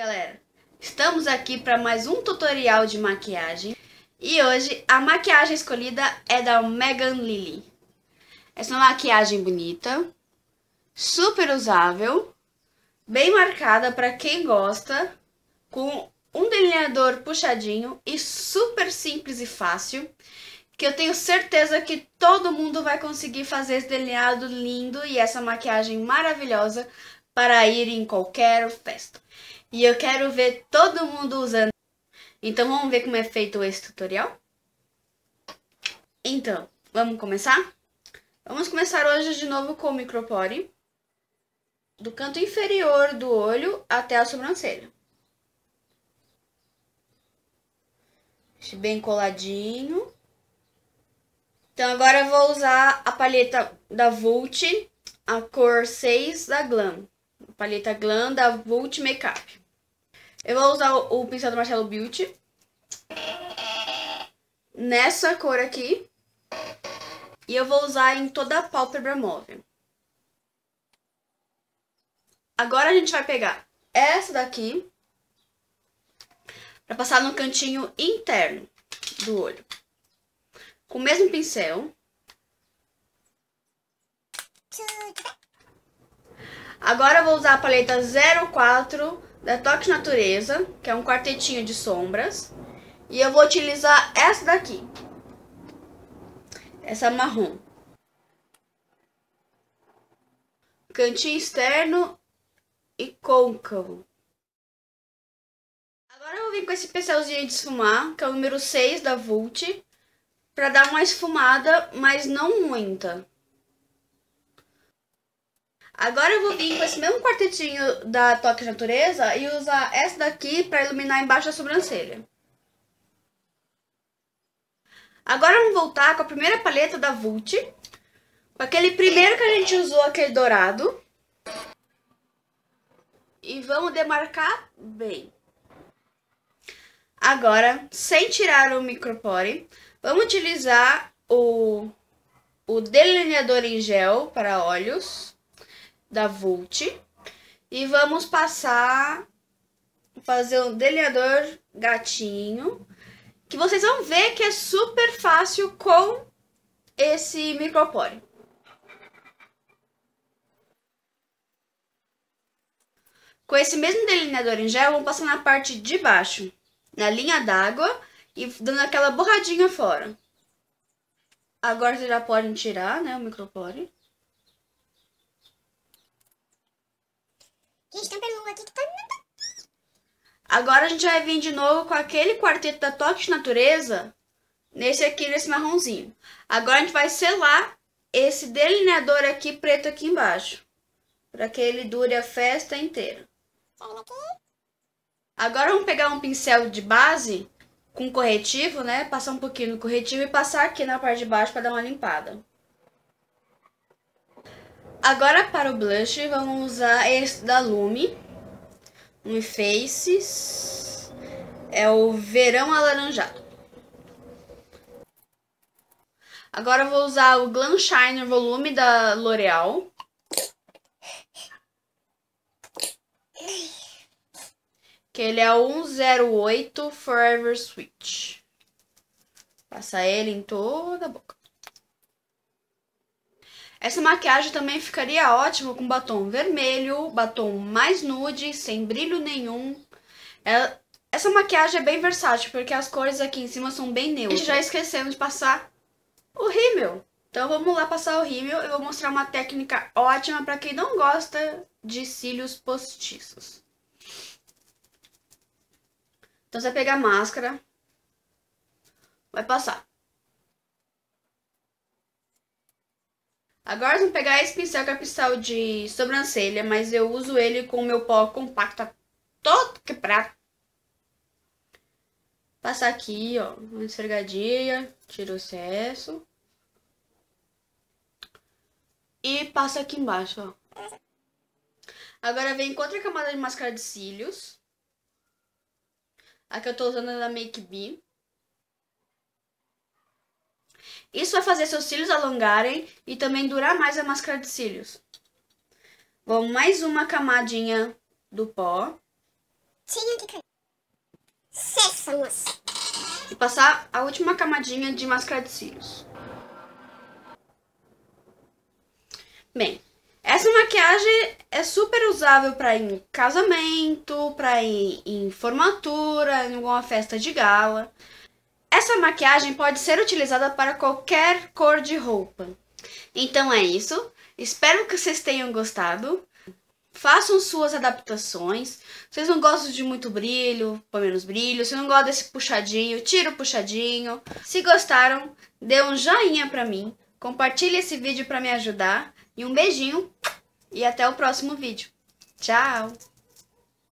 galera, estamos aqui para mais um tutorial de maquiagem e hoje a maquiagem escolhida é da Megan Lily. Essa é uma maquiagem bonita, super usável, bem marcada para quem gosta, com um delineador puxadinho e super simples e fácil, que eu tenho certeza que todo mundo vai conseguir fazer esse delineado lindo e essa maquiagem maravilhosa para ir em qualquer festa. E eu quero ver todo mundo usando. Então vamos ver como é feito esse tutorial? Então, vamos começar? Vamos começar hoje de novo com o micropore. Do canto inferior do olho até a sobrancelha. Bem coladinho. Então agora eu vou usar a palheta da Vult, a cor 6 da Glam. Palheta Glam da Vult Makeup. Eu vou usar o, o pincel do Marcelo Beauty. Nessa cor aqui. E eu vou usar em toda a pálpebra móvel. Agora a gente vai pegar essa daqui. Pra passar no cantinho interno do olho. Com o mesmo pincel. Agora eu vou usar a paleta 04 da Toque Natureza, que é um quartetinho de sombras. E eu vou utilizar essa daqui. Essa marrom. Cantinho externo e côncavo. Agora eu vou vir com esse pincelzinho de esfumar, que é o número 6 da Vult, para dar uma esfumada, mas não muita. Agora eu vou vir com esse mesmo quartetinho da Toque Natureza e usar essa daqui para iluminar embaixo da sobrancelha. Agora vamos voltar com a primeira paleta da Vult. Com aquele primeiro que a gente usou, aquele dourado. E vamos demarcar bem. Agora, sem tirar o micropore, vamos utilizar o, o delineador em gel para olhos da Volt. E vamos passar, fazer um delineador gatinho, que vocês vão ver que é super fácil com esse micropore. Com esse mesmo delineador em gel, vamos passar na parte de baixo, na linha d'água e dando aquela borradinha fora. Agora vocês já podem tirar, né, o micropore. Agora a gente vai vir de novo com aquele quarteto da Toque de Natureza, nesse aqui, nesse marronzinho. Agora a gente vai selar esse delineador aqui preto aqui embaixo, para que ele dure a festa inteira. Agora vamos pegar um pincel de base com corretivo, né? Passar um pouquinho no corretivo e passar aqui na parte de baixo para dar uma limpada. Agora para o blush, vamos usar esse da Lume um Faces. É o Verão Alaranjado. Agora eu vou usar o Glam Shiner Volume da L'Oreal. Que ele é o 108 Forever Switch. Passa ele em toda a boca. Essa maquiagem também ficaria ótima com batom vermelho, batom mais nude, sem brilho nenhum. É, essa maquiagem é bem versátil, porque as cores aqui em cima são bem neutras. E já esquecemos de passar o rímel. Então vamos lá passar o rímel. Eu vou mostrar uma técnica ótima para quem não gosta de cílios postiços. Então você vai pegar a máscara, vai passar Agora vamos pegar esse pincel, que é pincel de sobrancelha, mas eu uso ele com o meu pó compacto todo quebrado. É Passar aqui, ó, uma esfregadinha, tira o excesso. E passa aqui embaixo, ó. Agora vem com outra camada de máscara de cílios. A que eu tô usando é da Make Bee. Isso vai fazer seus cílios alongarem e também durar mais a máscara de cílios. Vamos mais uma camadinha do pó. E passar a última camadinha de máscara de cílios. Bem, essa maquiagem é super usável para em casamento, para em formatura, em alguma festa de gala. Essa maquiagem pode ser utilizada para qualquer cor de roupa. Então é isso. Espero que vocês tenham gostado. Façam suas adaptações. Vocês não gostam de muito brilho, põe menos brilho. Se não gostam desse puxadinho, tira o puxadinho. Se gostaram, dê um joinha pra mim. Compartilhe esse vídeo para me ajudar. E um beijinho e até o próximo vídeo. Tchau!